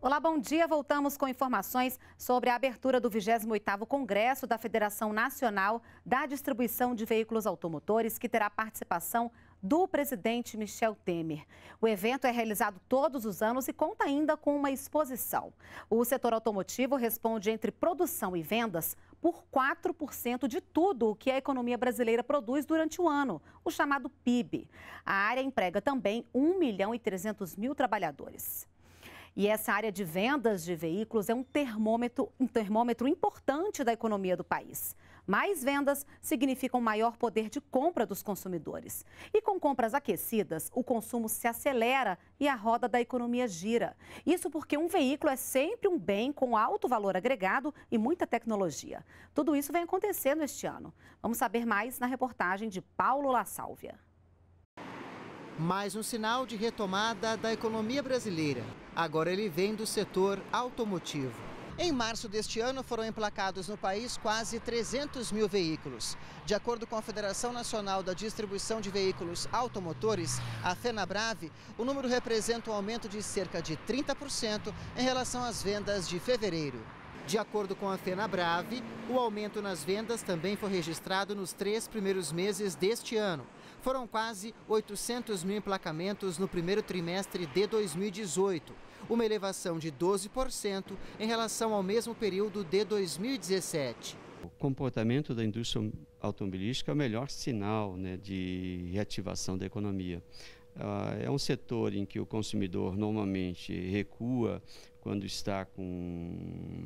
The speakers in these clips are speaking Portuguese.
Olá, bom dia. Voltamos com informações sobre a abertura do 28º Congresso da Federação Nacional da Distribuição de Veículos Automotores, que terá participação do presidente Michel Temer. O evento é realizado todos os anos e conta ainda com uma exposição. O setor automotivo responde entre produção e vendas por 4% de tudo o que a economia brasileira produz durante o ano, o chamado PIB. A área emprega também 1 milhão e 300 mil trabalhadores. E essa área de vendas de veículos é um termômetro, um termômetro importante da economia do país. Mais vendas significam maior poder de compra dos consumidores. E com compras aquecidas, o consumo se acelera e a roda da economia gira. Isso porque um veículo é sempre um bem com alto valor agregado e muita tecnologia. Tudo isso vem acontecendo este ano. Vamos saber mais na reportagem de Paulo La Sálvia. Mais um sinal de retomada da economia brasileira. Agora ele vem do setor automotivo. Em março deste ano, foram emplacados no país quase 300 mil veículos. De acordo com a Federação Nacional da Distribuição de Veículos Automotores, a FenaBrave, o número representa um aumento de cerca de 30% em relação às vendas de fevereiro. De acordo com a FenaBrave, o aumento nas vendas também foi registrado nos três primeiros meses deste ano. Foram quase 800 mil emplacamentos no primeiro trimestre de 2018, uma elevação de 12% em relação ao mesmo período de 2017. O comportamento da indústria automobilística é o melhor sinal né, de reativação da economia. Ah, é um setor em que o consumidor normalmente recua quando está com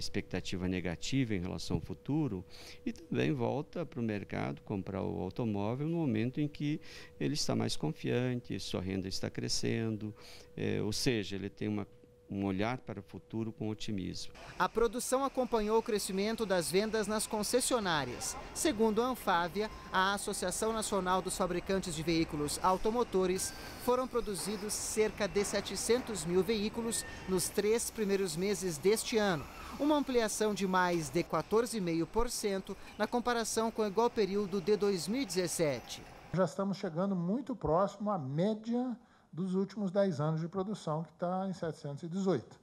expectativa negativa em relação ao futuro e também volta para o mercado comprar o automóvel no momento em que ele está mais confiante, sua renda está crescendo, é, ou seja, ele tem uma um olhar para o futuro com otimismo. A produção acompanhou o crescimento das vendas nas concessionárias. Segundo a Anfávia, a Associação Nacional dos Fabricantes de Veículos Automotores, foram produzidos cerca de 700 mil veículos nos três primeiros meses deste ano, uma ampliação de mais de 14,5% na comparação com o igual período de 2017. Já estamos chegando muito próximo à média dos últimos 10 anos de produção, que está em 718.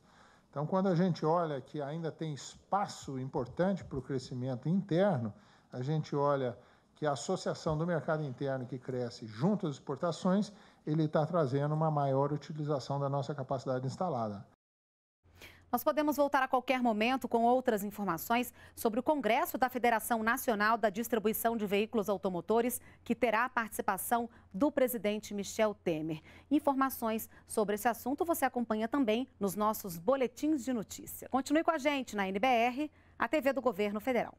Então, quando a gente olha que ainda tem espaço importante para o crescimento interno, a gente olha que a associação do mercado interno que cresce junto às exportações, ele está trazendo uma maior utilização da nossa capacidade instalada. Nós podemos voltar a qualquer momento com outras informações sobre o Congresso da Federação Nacional da Distribuição de Veículos Automotores, que terá a participação do presidente Michel Temer. Informações sobre esse assunto você acompanha também nos nossos boletins de notícia. Continue com a gente na NBR, a TV do Governo Federal.